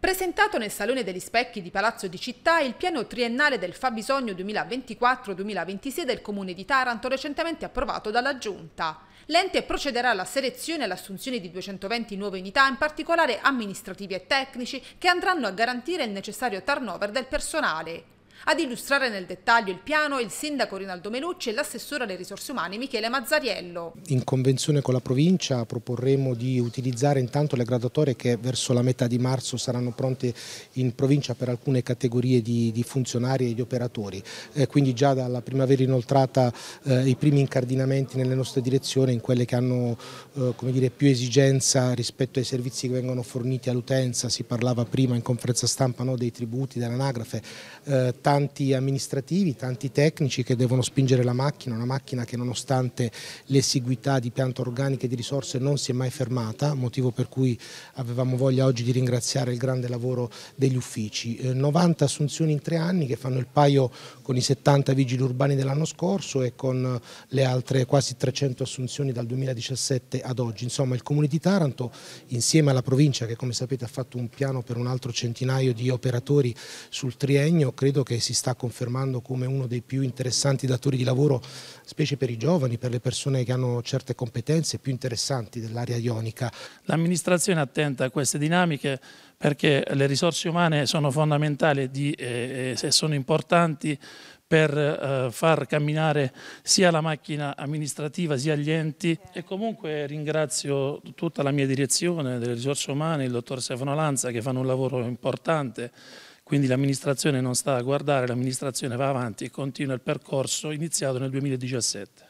Presentato nel Salone degli Specchi di Palazzo di Città, il piano triennale del fabbisogno 2024-2026 del Comune di Taranto recentemente approvato dalla Giunta. L'ente procederà alla selezione e all'assunzione di 220 nuove unità, in particolare amministrativi e tecnici, che andranno a garantire il necessario turnover del personale. Ad illustrare nel dettaglio il piano il sindaco Rinaldo Melucci e l'assessore alle risorse umane Michele Mazzariello. In convenzione con la provincia proporremo di utilizzare intanto le graduatorie che verso la metà di marzo saranno pronte in provincia per alcune categorie di, di funzionari e di operatori. Eh, quindi già dalla primavera inoltrata eh, i primi incardinamenti nelle nostre direzioni in quelle che hanno eh, dire, più esigenza rispetto ai servizi che vengono forniti all'utenza. Si parlava prima in conferenza stampa no, dei tributi, dell'anagrafe. Eh, tanti amministrativi, tanti tecnici che devono spingere la macchina, una macchina che nonostante l'esiguità di pianta organica e di risorse non si è mai fermata, motivo per cui avevamo voglia oggi di ringraziare il grande lavoro degli uffici. 90 eh, assunzioni in tre anni che fanno il paio con i 70 vigili urbani dell'anno scorso e con le altre quasi 300 assunzioni dal 2017 ad oggi. Insomma il Comune di Taranto insieme alla provincia che come sapete ha fatto un piano per un altro centinaio di operatori sul triennio credo che si sta confermando come uno dei più interessanti datori di lavoro, specie per i giovani, per le persone che hanno certe competenze più interessanti dell'area ionica. L'amministrazione è attenta a queste dinamiche perché le risorse umane sono fondamentali eh, eh, e sono importanti per eh, far camminare sia la macchina amministrativa sia gli enti e comunque ringrazio tutta la mia direzione delle risorse umane, il dottor Stefano Lanza che fanno un lavoro importante quindi l'amministrazione non sta a guardare, l'amministrazione va avanti e continua il percorso iniziato nel 2017.